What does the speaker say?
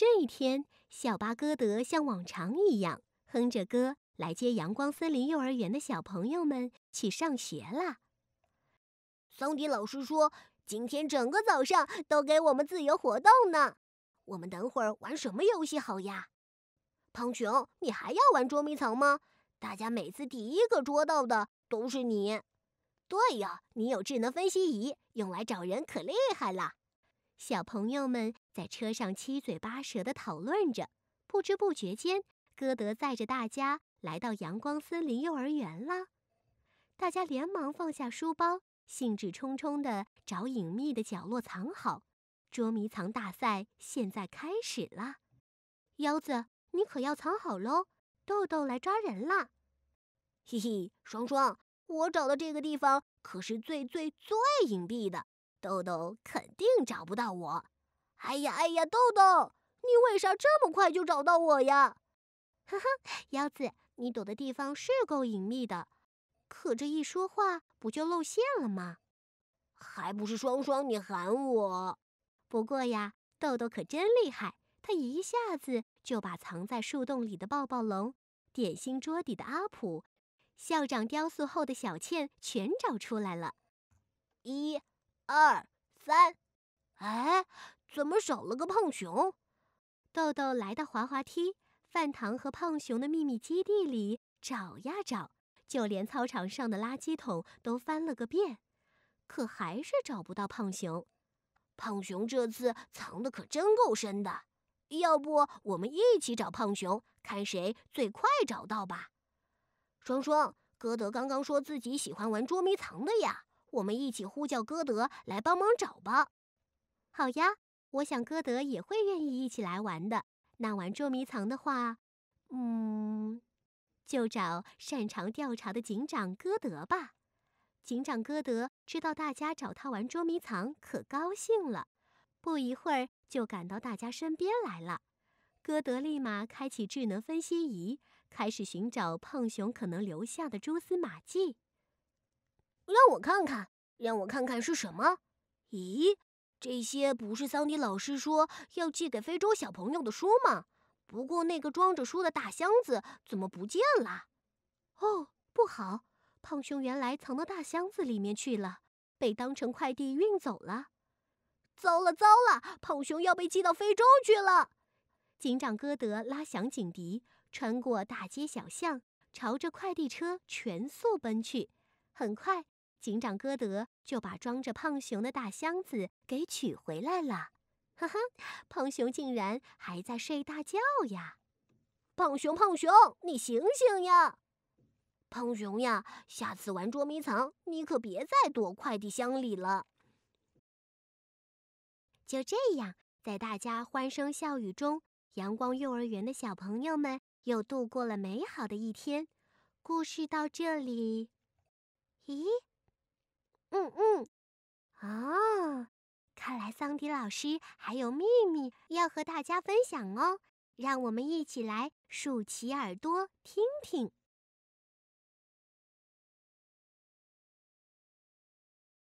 这一天，小巴歌德像往常一样，哼着歌来接阳光森林幼儿园的小朋友们去上学了。桑迪老师说：“今天整个早上都给我们自由活动呢，我们等会儿玩什么游戏好呀？”胖熊，你还要玩捉迷藏吗？大家每次第一个捉到的都是你。对呀，你有智能分析仪，用来找人可厉害了。小朋友们。在车上七嘴八舌的讨论着，不知不觉间，歌德载着大家来到阳光森林幼儿园了。大家连忙放下书包，兴致冲冲地找隐秘的角落藏好。捉迷藏大赛现在开始了，腰子，你可要藏好喽！豆豆来抓人啦！嘿嘿，双双，我找的这个地方可是最最最隐蔽的，豆豆肯定找不到我。哎呀哎呀，豆豆，你为啥这么快就找到我呀？呵 呵，腰子，你躲的地方是够隐秘的，可这一说话不就露馅了吗？还不是双双你喊我。不过呀，豆豆可真厉害，他一下子就把藏在树洞里的抱抱龙、点心桌底的阿普、校长雕塑后的小倩全找出来了。一、二、三。少了个胖熊，豆豆来到滑滑梯、饭堂和胖熊的秘密基地里找呀找，就连操场上的垃圾桶都翻了个遍，可还是找不到胖熊。胖熊这次藏的可真够深的，要不我们一起找胖熊，看谁最快找到吧。双双，歌德刚刚说自己喜欢玩捉迷藏的呀，我们一起呼叫歌德来帮忙找吧。好呀。我想歌德也会愿意一起来玩的。那玩捉迷藏的话，嗯，就找擅长调查的警长歌德吧。警长歌德知道大家找他玩捉迷藏，可高兴了，不一会儿就赶到大家身边来了。歌德立马开启智能分析仪，开始寻找胖熊可能留下的蛛丝马迹。让我看看，让我看看是什么？咦？这些不是桑迪老师说要寄给非洲小朋友的书吗？不过那个装着书的大箱子怎么不见了？哦，不好！胖熊原来藏到大箱子里面去了，被当成快递运走了。糟了糟了！胖熊要被寄到非洲去了！警长歌德拉响警笛，穿过大街小巷，朝着快递车全速奔去。很快。警长歌德就把装着胖熊的大箱子给取回来了。哈哈，胖熊竟然还在睡大觉呀！胖熊，胖熊，你醒醒呀！胖熊呀，下次玩捉迷藏，你可别再躲快递箱里了。就这样，在大家欢声笑语中，阳光幼儿园的小朋友们又度过了美好的一天。故事到这里，咦？嗯嗯，哦，看来桑迪老师还有秘密要和大家分享哦，让我们一起来竖起耳朵听听。